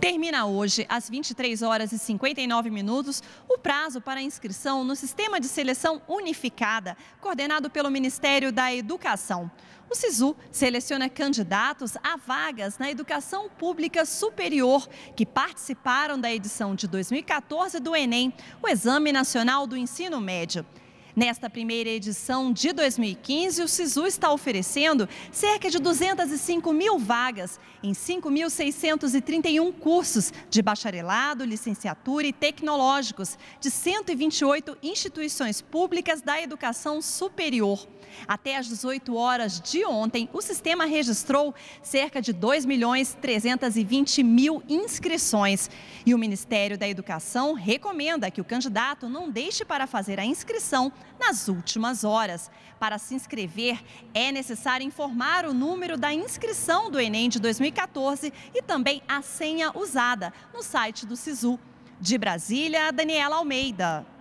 Termina hoje, às 23 horas e 59 minutos, o prazo para inscrição no Sistema de Seleção Unificada, coordenado pelo Ministério da Educação. O SISU seleciona candidatos a vagas na educação pública superior que participaram da edição de 2014 do Enem, o Exame Nacional do Ensino Médio. Nesta primeira edição de 2015, o SISU está oferecendo cerca de 205 mil vagas em 5.631 cursos de bacharelado, licenciatura e tecnológicos de 128 instituições públicas da educação superior. Até às 18 horas de ontem, o sistema registrou cerca de 2 milhões 320 mil inscrições. E o Ministério da Educação recomenda que o candidato não deixe para fazer a inscrição nas últimas horas. Para se inscrever, é necessário informar o número da inscrição do Enem de 2014 e também a senha usada no site do SISU. De Brasília, Daniela Almeida.